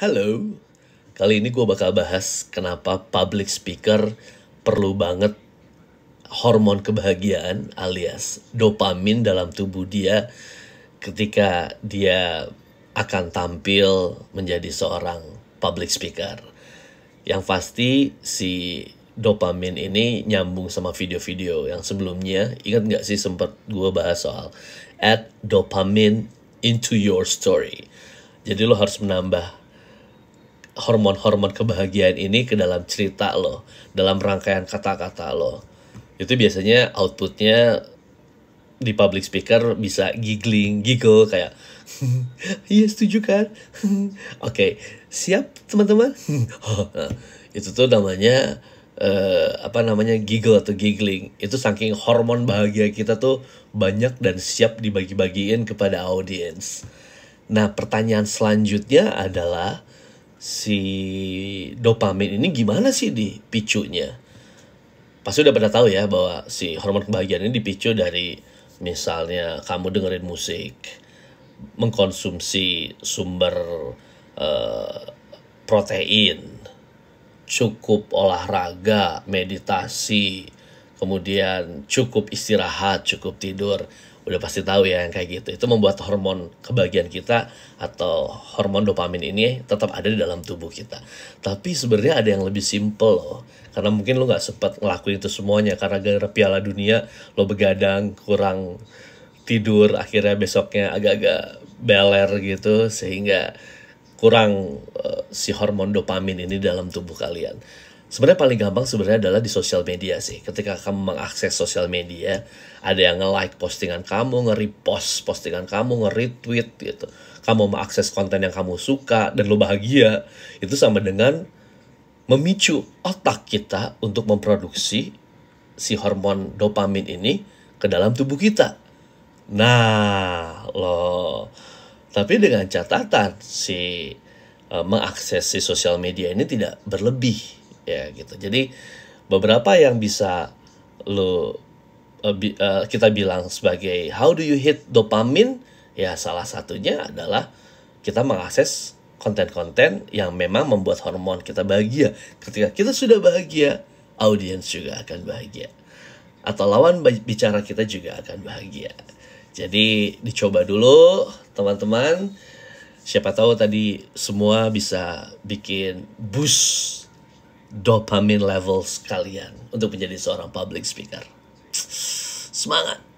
Halo, kali ini gue bakal bahas kenapa public speaker perlu banget hormon kebahagiaan alias dopamin dalam tubuh dia ketika dia akan tampil menjadi seorang public speaker. Yang pasti si dopamin ini nyambung sama video-video yang sebelumnya. Ingat nggak sih sempat gue bahas soal add dopamin into your story. Jadi lo harus menambah hormon-hormon kebahagiaan ini ke dalam cerita lo, dalam rangkaian kata-kata lo. Itu biasanya outputnya di public speaker bisa giggling, giggle kayak iya setuju kan? Oke, siap teman-teman? itu tuh namanya uh, apa namanya giggle atau giggling. Itu saking hormon bahagia kita tuh banyak dan siap dibagi-bagiin kepada audiens. Nah, pertanyaan selanjutnya adalah si dopamin ini gimana sih dipicunya? Pasti udah pernah tahu ya bahwa si hormon kebahagiaan ini dipicu dari misalnya kamu dengerin musik, mengkonsumsi sumber uh, protein, cukup olahraga, meditasi, kemudian cukup istirahat, cukup tidur, udah pasti tahu ya yang kayak gitu. Itu membuat hormon kebahagiaan kita atau hormon dopamin ini tetap ada di dalam tubuh kita. Tapi sebenarnya ada yang lebih simple loh. Karena mungkin lo gak sempat ngelakuin itu semuanya karena gara Piala Dunia lo begadang kurang tidur akhirnya besoknya agak-agak beler gitu sehingga kurang uh, si hormon dopamin ini dalam tubuh kalian. Sebenarnya paling gampang sebenarnya adalah di sosial media sih. Ketika kamu mengakses sosial media, ada yang nge-like postingan kamu, nge-repost postingan kamu, nge-retweet gitu. Kamu mengakses konten yang kamu suka dan lo bahagia, itu sama dengan memicu otak kita untuk memproduksi si hormon dopamin ini ke dalam tubuh kita. Nah, loh. Tapi dengan catatan si eh, mengakses si sosial media ini tidak berlebih ya gitu jadi beberapa yang bisa lo uh, eh, bi, uh, kita bilang sebagai how do you hit dopamin ya salah satunya adalah kita mengakses konten-konten yang memang membuat hormon kita bahagia ketika kita sudah bahagia audiens juga akan bahagia atau lawan bicara kita juga akan bahagia jadi dicoba dulu teman-teman siapa tahu tadi semua bisa bikin boost dopamine levels kalian untuk menjadi seorang public speaker. Semangat!